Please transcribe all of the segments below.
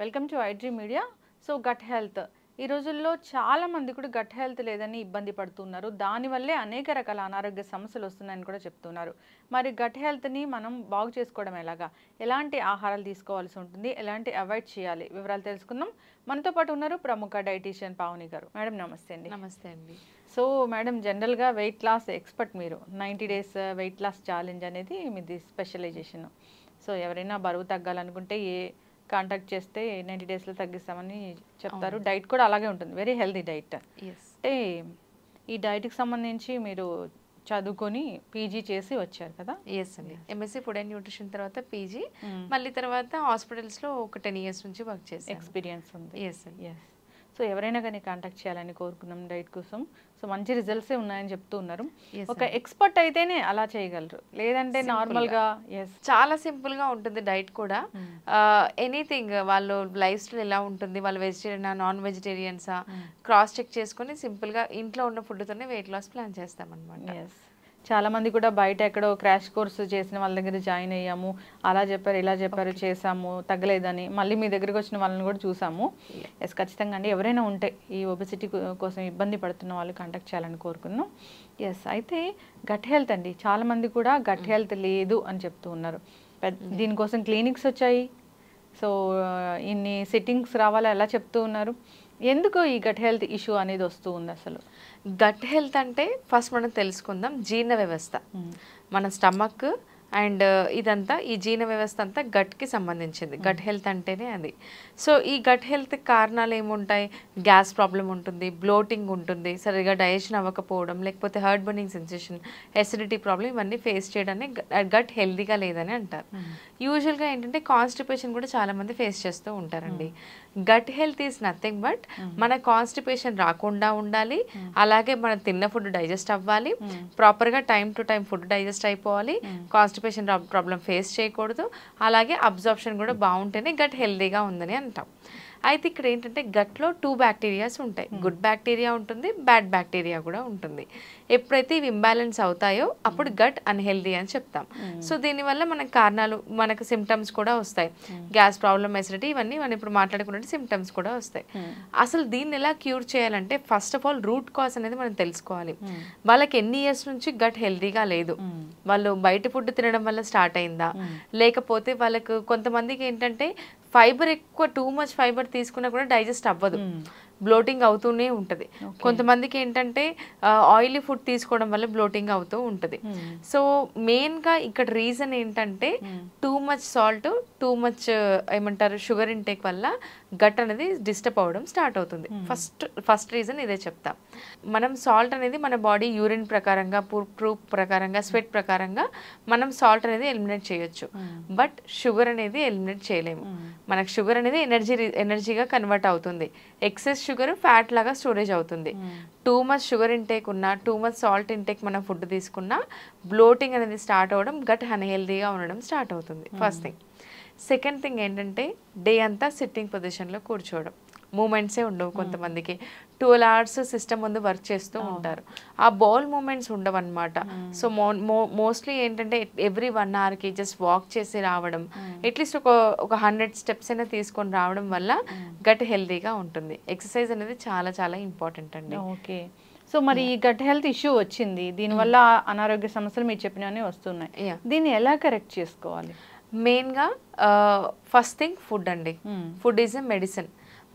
Welcome to iDream media so gut health ఈ రోజుల్లో చాలామంది కూడా గట్ హెల్త్ లేదని ఇబ్బంది పడుతున్నారు దానివల్లే అనేక రకాల అనారోగ్య సమస్యలు వస్తున్నాయని కూడా చెప్తున్నారు మరి గట్ హెల్త్ని మనం బాగు చేసుకోవడం ఎలాగా ఎలాంటి ఆహారాలు తీసుకోవాల్సి ఉంటుంది ఎలాంటి అవాయిడ్ చేయాలి వివరాలు తెలుసుకుందాం మనతో పాటు ఉన్నారు ప్రముఖ డైటీషియన్ పావని గారు మేడం నమస్తే అండి నమస్తే అండి సో మేడం జనరల్గా వెయిట్ లాస్ ఎక్స్పర్ట్ మీరు ninety days weight loss challenge అనేది మీది స్పెషలైజేషన్ సో ఎవరైనా బరువు తగ్గాలనుకుంటే ఏ కాంటాక్ట్ చేస్తే నైంటీ డేస్లో తగ్గిస్తామని చెప్తారు డైట్ కూడా అలాగే ఉంటుంది వెరీ హెల్దీ డైట్ అంటే ఈ డైట్కి సంబంధించి మీరు చదువుకొని పీజీ చేసి వచ్చారు కదా ఎస్ అండి ఎంఎస్సీ ఫుడ్ అండ్ న్యూట్రిషన్ తర్వాత పీజీ hmm. మళ్ళీ తర్వాత హాస్పిటల్స్లో ఒక టెన్ ఇయర్స్ నుంచి వర్క్ చేసి ఎక్స్పీరియన్స్ ఉంది ఎస్ ఎస్ సో ఎవరైనా కానీ కాంటాక్ట్ చేయాలని కోరుకున్నాం డైట్ కోసం సో మంచి రిజల్ట్సే ఉన్నాయని చెప్తూ ఉన్నారు ఒక ఎక్స్పర్ట్ అయితేనే అలా చేయగలరు లేదంటే నార్మల్గా ఎస్ చాలా సింపుల్ గా ఉంటుంది డైట్ కూడా ఎనీథింగ్ hmm. వాళ్ళు లైఫ్ స్టైల్ ఎలా ఉంటుంది వాళ్ళు వెజిటేరియనా నాన్ వెజిటేరియన్సా hmm. క్రాస్ చెక్ చేసుకొని గా ఇంట్లో ఉన్న ఫుడ్ తోనే వెయిట్ లాస్ ప్లాన్ చేస్తామన్నమాట చాలామంది కూడా బయట ఎక్కడో క్రాష్ కోర్సు చేసిన వాళ్ళ దగ్గర జాయిన్ అయ్యాము అలా చెప్పారు ఇలా చెప్పారు చేసాము తగ్గలేదని మళ్ళీ మీ దగ్గరికి వచ్చిన వాళ్ళని కూడా చూసాము ఎస్ ఖచ్చితంగా అండి ఎవరైనా ఉంటే ఈ ఒబెసిటీ కోసం ఇబ్బంది పడుతున్న వాళ్ళు కాంటాక్ట్ చేయాలని కోరుకున్నాం ఎస్ అయితే గట్ హెల్త్ అండి చాలామంది కూడా గట్ హెల్త్ లేదు అని చెప్తూ ఉన్నారు దీనికోసం క్లినిక్స్ వచ్చాయి సో ఇన్ని సిట్టింగ్స్ రావాలా ఎలా చెప్తూ ఉన్నారు ఎందుకు ఈ గట్ హెల్త్ ఇష్యూ అనేది వస్తూ ఉంది అసలు గట్ హెల్త్ అంటే ఫస్ట్ మనం తెలుసుకుందాం జీర్ణ వ్యవస్థ hmm. మన స్టమక్ అండ్ uh, ఇదంతా ఈ జీర్ణ వ్యవస్థ అంతా గట్కి సంబంధించింది గట్ hmm. హెల్త్ అంటేనే అది సో ఈ గట్ హెల్త్ కారణాలు ఏముంటాయి గ్యాస్ ప్రాబ్లం ఉంటుంది బ్లోటింగ్ ఉంటుంది సరిగా డైజెషన్ అవ్వకపోవడం లేకపోతే heart burning sensation acidity problem ఇవన్నీ ఫేస్ చేయడాన్ని గట్ హెల్తీగా uh, లేదని అంటారు యూజువల్గా hmm. ఏంటంటే కాన్స్టిపేషన్ కూడా చాలామంది ఫేస్ చేస్తూ ఉంటారండి gut health is nothing but మన కాన్స్టిపేషన్ రాకుండా ఉండాలి mm. అలాగే మనం తిన్న ఫుడ్ డైజెస్ట్ అవ్వాలి ప్రాపర్గా time to time food digest అయిపోవాలి కాన్స్టిపేషన్ ప్రాబ్లం ఫేస్ చేయకూడదు అలాగే అబ్జర్ప్షన్ కూడా బాగుంటేనే గట్ హెల్తీగా ఉందని అంటాం అయితే ఇక్కడ ఏంటంటే గట్లో టూ బ్యాక్టీరియాస్ ఉంటాయి గుడ్ mm. బ్యాక్టీరియా ఉంటుంది బ్యాడ్ బ్యాక్టీరియా కూడా ఉంటుంది ఎప్పుడైతే ఇవి ఇంబ్యాలెన్స్ అవుతాయో అప్పుడు గట్ hmm. అన్హెల్దీ అని చెప్తాం hmm. సో దీనివల్ల మనకు కారణాలు మనకు సిమ్టమ్స్ కూడా వస్తాయి గ్యాస్ ప్రాబ్లమ్ ఎసిడిటీ ఇవన్నీ మనం ఇప్పుడు మాట్లాడుకున్న సిమ్టమ్స్ కూడా వస్తాయి hmm. అసలు దీన్ని ఎలా క్యూర్ చేయాలంటే first of all root cause అనేది మనం తెలుసుకోవాలి వాళ్ళకి ఎన్ని ఇయర్స్ నుంచి గట్ హెల్దీగా లేదు వాళ్ళు బయట ఫుడ్ తినడం వల్ల స్టార్ట్ అయిందా లేకపోతే వాళ్ళకు కొంతమందికి ఏంటంటే ఫైబర్ ఎక్కువ టూ మచ్ ఫైబర్ తీసుకున్నా కూడా డైజెస్ట్ అవ్వదు బ్లోటింగ్ అవుతూనే ఉంటుంది కొంతమందికి ఏంటంటే ఆయిలీ ఫుడ్ తీసుకోవడం వల్ల బ్లోటింగ్ అవుతూ ఉంటుంది hmm. సో మెయిన్గా ఇక్కడ రీజన్ ఏంటంటే too much salt too much ఏమంటారు షుగర్ ఇంటేక్ వల్ల గట్ అనేది డిస్టర్బ్ అవ్వడం స్టార్ట్ అవుతుంది hmm. ఫస్ట్ ఫస్ట్ రీజన్ ఇదే చెప్తా మనం సాల్ట్ అనేది మన బాడీ యూరిన్ ప్రకారంగా ప్రూప్ ప్రకారంగా స్వెట్ hmm. ప్రకారంగా మనం సాల్ట్ అనేది ఎలిమినేట్ చేయొచ్చు hmm. బట్ షుగర్ అనేది ఎలిమినేట్ చేయలేము మనకు షుగర్ అనేది ఎనర్జీ ఎనర్జీగా కన్వర్ట్ అవుతుంది ఎక్సెస్ షుగర్ ఫ్యాట్ లాగా స్టోరేజ్ అవుతుంది టూ మచ్ షుగర్ ఇంటేక్ ఉన్న టూ మచ్ సాల్ట్ ఇంటేక్ మనం ఫుడ్ తీసుకున్నా బ్లోటింగ్ అనేది స్టార్ట్ అవ్వడం గట్ అన్హెల్దీగా ఉండడం స్టార్ట్ అవుతుంది ఫస్ట్ థింగ్ సెకండ్ థింగ్ ఏంటంటే డే అంతా సిట్టింగ్ పొజిషన్లో కూర్చోవడం మూమెంట్సే ఉండవు hmm. కొంతమందికి ట్వెల్వ్ అవర్స్ సిస్టమ్ ముందు వర్క్ చేస్తూ ఉంటారు ఆ బాల్ మూమెంట్స్ ఉండవు అనమాట సో మో మోస్ట్లీ ఏంటంటే ఎవ్రీ వన్ అవర్కి జస్ట్ వాక్ చేసి రావడం అట్లీస్ట్ hmm. ఒక ఒక హండ్రెడ్ స్టెప్స్ అయినా తీసుకొని రావడం వల్ల గట్ hmm. హెల్దీగా ఉంటుంది ఎక్సర్సైజ్ అనేది చాలా చాలా ఇంపార్టెంట్ అండి ఓకే సో మరి ఈ గట్ హెల్త్ ఇష్యూ వచ్చింది దీనివల్ల అనారోగ్య సమస్యలు మీరు చెప్పినవన్నీ వస్తున్నాయి దీన్ని ఎలా కరెక్ట్ చేసుకోవాలి మెయిన్గా ఫస్ట్ థింగ్ ఫుడ్ అండి ఫుడ్ ఈజ్ ఎ మెడిసిన్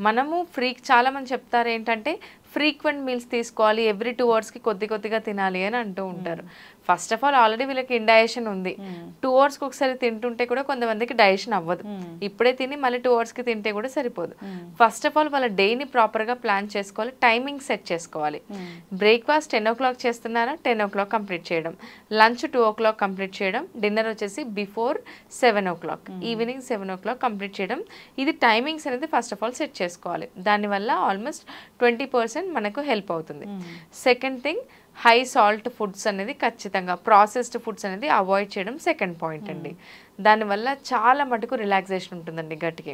మనము ఫ్రీ చాలామంది చెప్తారు ఏంటంటే ఫ్రీక్వెంట్ మీల్స్ తీసుకోవాలి ఎవ్రీ టూ అవర్స్కి కొద్ది కొద్దిగా తినాలి అని అంటూ ఉంటారు ఫస్ట్ ఆఫ్ ఆల్ ఆల్రెడీ వీళ్ళకి ఇండైజెషన్ ఉంది hmm. టూ అవర్స్కి ఒకసారి తింటుంటే కూడా కొంతమందికి డైజెషన్ అవ్వదు hmm. ఇప్పుడే తిని మళ్ళీ టూ అవర్స్కి తింటే కూడా సరిపోదు hmm. ఫస్ట్ ఆఫ్ ఆల్ వాళ్ళ డేని ప్రాపర్గా ప్లాన్ చేసుకోవాలి టైమింగ్ సెట్ చేసుకోవాలి బ్రేక్ఫాస్ట్ టెన్ ఓ క్లాక్ చేస్తున్నారా టెన్ ఓ క్లాక్ కంప్లీట్ చేయడం lunch two o'clock complete చేయడం డిన్నర్ వచ్చేసి before seven o'clock evening seven o'clock complete చేయడం ఇది టైమింగ్స్ అనేది ఫస్ట్ ఆఫ్ ఆల్ సెట్ చేసుకోవాలి దానివల్ల ఆల్మోస్ట్ ట్వంటీ పర్సెంట్ పర్సెంట్ మనకు హెల్ప్ అవుతుంది second thing high salt foods అనేది ఖచ్చితంగా ప్రాసెస్డ్ ఫుడ్స్ అనేది అవాయిడ్ చేయడం సెకండ్ పాయింట్ అండి దానివల్ల చాలా మటుకు రిలాక్సేషన్ ఉంటుందండి గట్టికి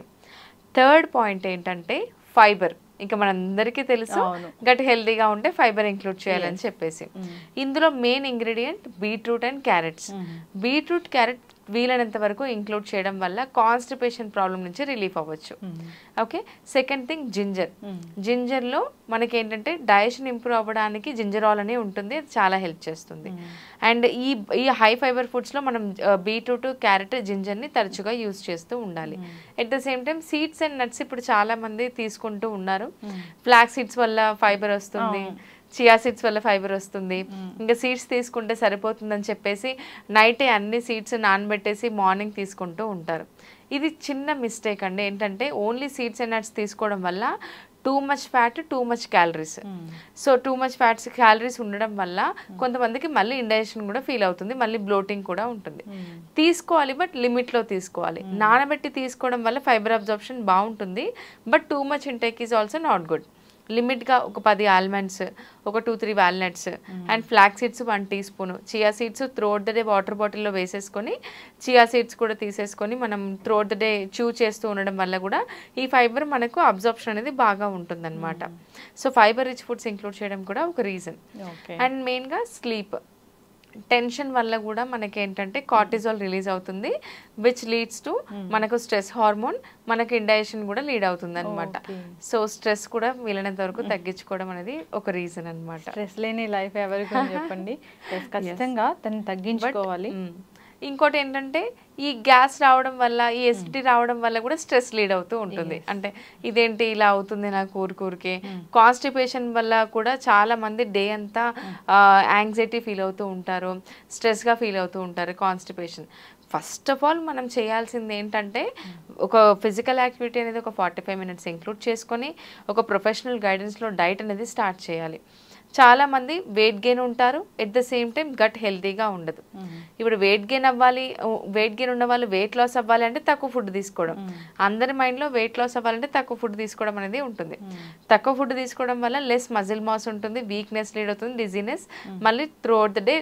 థర్డ్ పాయింట్ ఏంటంటే ఫైబర్ ఇంకా మనందరికీ తెలుసు గట్ హెల్దీగా ఉంటే ఫైబర్ ఇంక్లూడ్ చేయాలని చెప్పేసి ఇందులో main ingredient beetroot and carrots beetroot carrot వీలైనంత వరకు ఇంక్లూడ్ చేయడం వల్ల కాన్స్టిపేషన్ ప్రాబ్లం నుంచి రిలీఫ్ అవ్వచ్చు ఓకే సెకండ్ థింగ్ జింజర్ జింజర్లో మనకి ఏంటంటే డైజెషన్ ఇంప్రూవ్ అవ్వడానికి జింజర్ ఆల్ అనే ఉంటుంది చాలా హెల్ప్ చేస్తుంది అండ్ hmm. ఈ ఈ హై ఫైబర్ ఫుడ్స్లో మనం బీట్రూట్ క్యారెట్ జింజర్ని తరచుగా యూజ్ చేస్తూ ఉండాలి at the same time seeds and nuts ఇప్పుడు చాలామంది తీసుకుంటూ ఉన్నారు ఫ్లాక్ hmm. సీడ్స్ వల్ల ఫైబర్ వస్తుంది చియా సీడ్స్ వల్ల ఫైబర్ వస్తుంది ఇంకా సీడ్స్ తీసుకుంటే సరిపోతుందని చెప్పేసి నైటే అన్ని సీడ్స్ నానబెట్టేసి మార్నింగ్ తీసుకుంటూ ఉంటారు ఇది చిన్న మిస్టేక్ అండి ఏంటంటే ఓన్లీ సీడ్స్ అండ్ నట్స్ తీసుకోవడం వల్ల too much fat too much calories so too much fats calories ఉండడం వల్ల కొంతమందికి మళ్ళీ ఇండైజెషన్ కూడా ఫీల్ అవుతుంది మళ్ళీ బ్లోటింగ్ కూడా ఉంటుంది తీసుకోవాలి బట్ లిమిట్లో తీసుకోవాలి నానబెట్టి తీసుకోవడం వల్ల ఫైబర్ అబ్జర్ప్షన్ బాగుంటుంది but too much intake is also not good లిమిట్గా ఒక పది ఆల్మండ్స్ ఒక two three walnuts and flax seeds one teaspoon chia seeds throughout the day water బాటిల్లో వేసేసుకొని చియా సీడ్స్ కూడా తీసేసుకొని మనం త్రోట్ ద డే చూ చేస్తూ ఉండడం వల్ల కూడా ఈ ఫైబర్ మనకు అబ్జర్ప్షన్ అనేది బాగా ఉంటుందన్నమాట so fibre rich foods include చేయడం కూడా ఒక రీజన్ అండ్ మెయిన్గా స్లీప్ టెన్షన్ వల్ల కూడా మనకి ఏంటంటే కార్టిజాల్ రిలీజ్ అవుతుంది విచ్ లీడ్స్ టు మనకు స్ట్రెస్ హార్మోన్ మనకు ఇండైజెషన్ కూడా లీడ్ అవుతుంది అనమాట సో స్ట్రెస్ కూడా వీలైనంత వరకు hmm. తగ్గించుకోవడం అనేది ఒక రీజన్ అనమాట స్ట్రెస్ లేని లైఫ్ ఎవరికి చెప్పండి ఖచ్చితంగా తను తగ్గించుకోవాలి hmm. ఇంకోటి ఏంటంటే ఈ గ్యాస్ రావడం వల్ల ఈ ఎసిడిటీ hmm. రావడం వల్ల కూడా స్ట్రెస్ లీడ్ అవుతూ ఉంటుంది అంటే ఇదేంటి ఇలా అవుతుంది నా కూరుకూరికే hmm. కాన్స్టిపేషన్ వల్ల కూడా చాలా మంది డే అంతా hmm. యాంగ్జైటీ ఫీల్ అవుతూ ఉంటారు స్ట్రెస్గా ఫీల్ అవుతూ ఉంటారు కాన్స్టిపేషన్ ఫస్ట్ ఆఫ్ ఆల్ మనం చేయాల్సింది ఏంటంటే ఒక ఫిజికల్ యాక్టివిటీ అనేది ఒక ఫార్టీ ఫైవ్ మినిట్స్ ఇంక్లూడ్ చేసుకొని ఒక ప్రొఫెషనల్ గైడెన్స్లో డైట్ అనేది స్టార్ట్ చేయాలి చాలా మంది వెయిట్ గెయిన్ ఉంటారు at the same time gut హెల్తీగా ఉండదు hmm. ఇప్పుడు వెయిట్ గెయిన్ అవ్వాలి వెయిట్ గెయిన్ ఉన్న వాళ్ళు వెయిట్ లాస్ అవ్వాలి అంటే తక్కువ ఫుడ్ తీసుకోవడం hmm. అందరి మైండ్లో వెయిట్ లాస్ అవ్వాలంటే తక్కువ ఫుడ్ తీసుకోవడం అనేది ఉంటుంది hmm. తక్కువ ఫుడ్ తీసుకోవడం వల్ల లెస్ మజిల్ మాస్ ఉంటుంది వీక్నెస్ లీడ్ అవుతుంది డిజీనెస్ మళ్ళీ త్రూ ద డే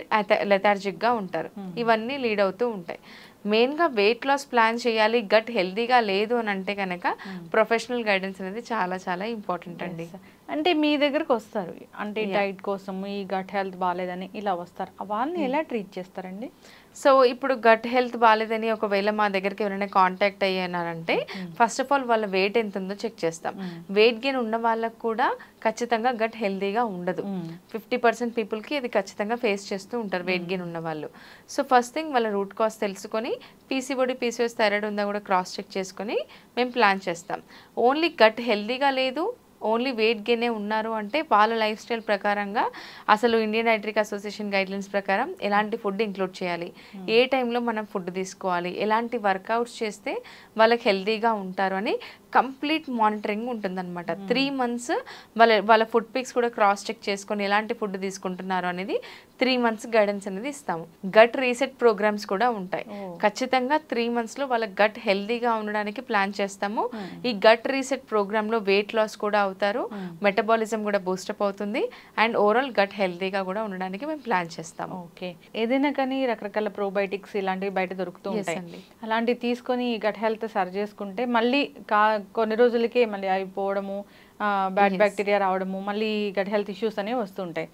గా ఉంటారు ఇవన్నీ లీడ్ అవుతూ ఉంటాయి మెయిన్గా వెయిట్ లాస్ ప్లాన్ చేయాలి గట్ హెల్దీగా లేదు అని అంటే కనుక ప్రొఫెషనల్ గైడెన్స్ అనేది చాలా చాలా ఇంపార్టెంట్ అండి అంటే మీ దగ్గరకు వస్తారు అంటే డైట్ కోసం ఈ గట్ హెల్త్ బాగాలేదని ఇలా వస్తారు వాళ్ళని hmm. ఎలా ట్రీట్ చేస్తారండి సో ఇప్పుడు గట్ హెల్త్ బాగాలేదని ఒకవేళ మా దగ్గరికి ఎవరైనా కాంటాక్ట్ అయ్యారంటే ఫస్ట్ ఆఫ్ ఆల్ వాళ్ళ వెయిట్ ఎంత ఉందో చెక్ చేస్తాం వెయిట్ hmm. గెయిన్ ఉన్న వాళ్ళకు కూడా ఖచ్చితంగా గట్ హెల్దీగా ఉండదు ఫిఫ్టీ పర్సెంట్ పీపుల్కి ఇది ఖచ్చితంగా ఫేస్ చేస్తూ ఉంటారు వెయిట్ గెయిన్ hmm. ఉన్న వాళ్ళు సో ఫస్ట్ థింగ్ వాళ్ళ రూట్ కాస్ తెలుసుకొని పీసీబోడీ పీసీఎస్ థైరాయిడ్ ఉందా కూడా క్రాస్ చెక్ చేసుకొని మేము ప్లాన్ చేస్తాం ఓన్లీ గట్ హెల్దీగా లేదు ఓన్లీ వెయిట్ గెయినే ఉన్నారు అంటే వాళ్ళ లైఫ్ స్టైల్ ప్రకారంగా అసలు ఇండియన్ డైటరిక్ అసోసియేషన్ గైడ్లైన్స్ ప్రకారం ఎలాంటి ఫుడ్ ఇంక్లూడ్ చేయాలి ఏ టైంలో మనం ఫుడ్ తీసుకోవాలి ఎలాంటి వర్కౌట్స్ చేస్తే వాళ్ళకి హెల్తీగా ఉంటారు అని కంప్లీట్ మానిటరింగ్ ఉంటుందన్నమాట త్రీ మంత్స్ వాళ్ళ వాళ్ళ ఫుడ్ పిక్స్ కూడా క్రాస్ చెక్ చేసుకొని ఎలాంటి ఫుడ్ తీసుకుంటున్నారు అనేది త్రీ మంత్స్ గైడెన్స్ అనేది ఇస్తాము గట్ రీసెట్ ప్రోగ్రామ్స్ కూడా ఉంటాయి ఖచ్చితంగా త్రీ మంత్స్లో వాళ్ళ గట్ హెల్దీగా ఉండడానికి ప్లాన్ చేస్తాము ఈ గట్ రీసెట్ లో వెయిట్ లాస్ కూడా అవుతారు మెటబాలిజం కూడా బూస్టప్ అవుతుంది అండ్ ఓవరాల్ గట్ హెల్దీగా కూడా ఉండడానికి మేము ప్లాన్ చేస్తాము ఓకే ఏదైనా కానీ రకరకాల ప్రోబయోటిక్స్ ఇలాంటివి బయట దొరుకుతూ ఉంటాయి అలాంటివి తీసుకొని గట్ హెల్త్ సరి చేసుకుంటే మళ్ళీ కా కొన్ని రోజులకే మళ్ళీ అయిపోవడము బ్యాడ్ బ్యాక్టీరియా రావడము మళ్ళీ గట్ హెల్త్ ఇష్యూస్ అనేవి వస్తుంటాయి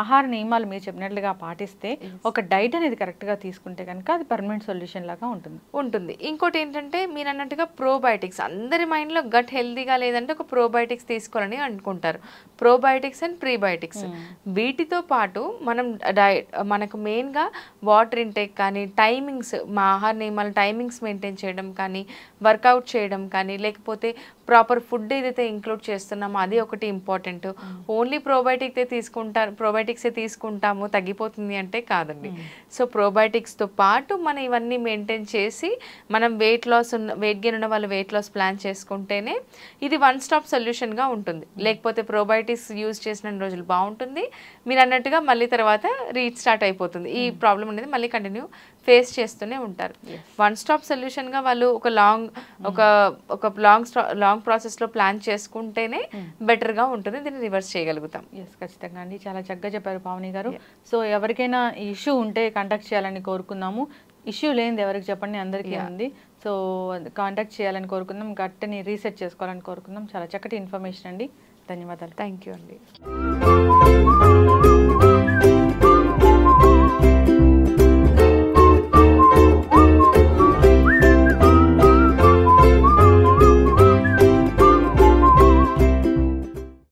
ఆహార నియమాలు మీరు చెప్పినట్లుగా పాటిస్తే ఒక డైట్ అనేది కరెక్ట్గా తీసుకుంటే కనుక అది పర్మనెంట్ సొల్యూషన్ లాగా ఉంటుంది ఉంటుంది ఇంకోటి ఏంటంటే మీరు అన్నట్టుగా ప్రోబయోటిక్స్ అందరి మైండ్లో గట్ హెల్దీగా లేదంటే ఒక ప్రోబయోటిక్స్ తీసుకోవాలని అనుకుంటారు ప్రోబయోటిక్స్ అండ్ ప్రీబయోటిక్స్ hmm. వీటితో పాటు మనం డైట్ మనకు మెయిన్గా వాటర్ ఇంటేక్ కానీ టైమింగ్స్ మా ఆహార నియమాలు టైమింగ్స్ మెయింటైన్ చేయడం కానీ వర్కౌట్ చేయడం కానీ లేకపోతే ప్రాపర్ ఫుడ్ ఏదైతే ఇంక్లూడ్ చేస్తున్నామో అది ఒకటి ఇంపార్టెంట్ hmm. ఓన్లీ ప్రోబయోటిక్ తీసుకుంటారు ప్రోబయోటిక్సే తీసుకుంటాము తగ్గిపోతుంది అంటే కాదండి సో ప్రోబయోటిక్స్తో పాటు మనం ఇవన్నీ మెయింటైన్ చేసి మనం వెయిట్ లాస్ ఉన్న వెయిట్ గెయిన్ ఉన్న వాళ్ళు వెయిట్ లాస్ ప్లాన్ చేసుకుంటేనే ఇది వన్ స్టాప్ సొల్యూషన్గా ఉంటుంది లేకపోతే ప్రోబయాటిక్స్ యూజ్ చేసిన రోజులు బాగుంటుంది మీరు అన్నట్టుగా మళ్ళీ తర్వాత రీచ్ స్టార్ట్ అయిపోతుంది ఈ ప్రాబ్లం అనేది మళ్ళీ కంటిన్యూ ఫేస్ చేస్తూనే ఉంటారు వన్ స్టాప్ సొల్యూషన్గా వాళ్ళు ఒక లాంగ్ ఒక ఒక లాంగ్ లాంగ్ ప్రాసెస్లో ప్లాన్ చేసుకుంటేనే బెటర్గా ఉంటుంది దీన్ని రివర్స్ చేయగలుగుతాం ఎస్ ఖచ్చితంగా అండి చాలా చక్కగా చెప్పారు పావని గారు సో ఎవరికైనా ఇష్యూ ఉంటే కాంటాక్ట్ చేయాలని కోరుకున్నాము ఇష్యూ లేనిది ఎవరికి చెప్పండి అందరికీ ఉంది సో కాంటాక్ట్ చేయాలని కోరుకుందాం గట్టని రీసెర్చ్ చేసుకోవాలని కోరుకుందాం చాలా చక్కటి ఇన్ఫర్మేషన్ అండి ధన్యవాదాలు థ్యాంక్ యూ అండి